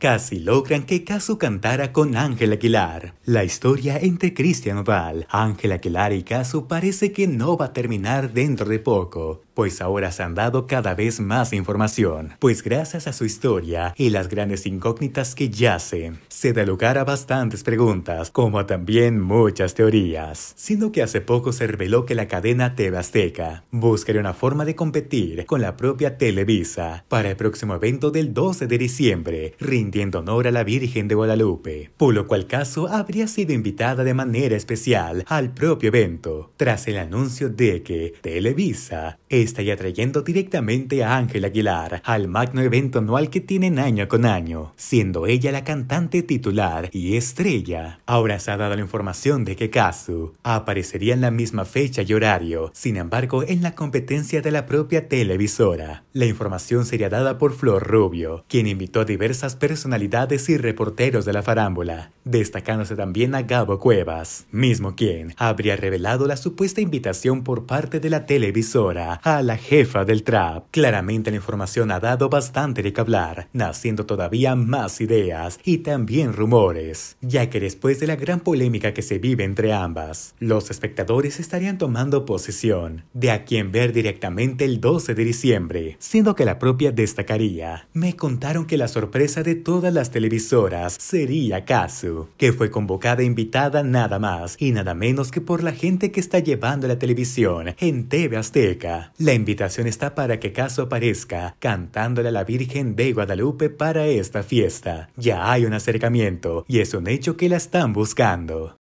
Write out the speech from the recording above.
casi logran que Casu cantara con Ángel Aguilar. La historia entre Cristian Oval, Ángel Aguilar y Casu parece que no va a terminar dentro de poco, pues ahora se han dado cada vez más información, pues gracias a su historia y las grandes incógnitas que yacen, se da lugar a bastantes preguntas, como también muchas teorías, ...sino que hace poco se reveló que la cadena TV Azteca buscaría una forma de competir con la propia Televisa para el próximo evento del 12 de diciembre, rindiendo honor a la Virgen de Guadalupe, por lo cual caso habría sido invitada de manera especial al propio evento, tras el anuncio de que Televisa es está y atrayendo directamente a Ángel Aguilar al magno evento anual que tienen año con año, siendo ella la cantante titular y estrella. Ahora se ha dado la información de que Kazu aparecería en la misma fecha y horario, sin embargo en la competencia de la propia televisora. La información sería dada por Flor Rubio, quien invitó a diversas personalidades y reporteros de la farámbula, destacándose también a Gabo Cuevas, mismo quien habría revelado la supuesta invitación por parte de la televisora a la jefa del trap. Claramente la información ha dado bastante de que hablar, naciendo todavía más ideas y también rumores, ya que después de la gran polémica que se vive entre ambas, los espectadores estarían tomando posición de a quien ver directamente el 12 de diciembre, siendo que la propia destacaría. Me contaron que la sorpresa de todas las televisoras sería Kazu, que fue convocada invitada nada más y nada menos que por la gente que está llevando la televisión en TV Azteca. La invitación está para que Caso aparezca cantándole a la Virgen de Guadalupe para esta fiesta. Ya hay un acercamiento y es un hecho que la están buscando.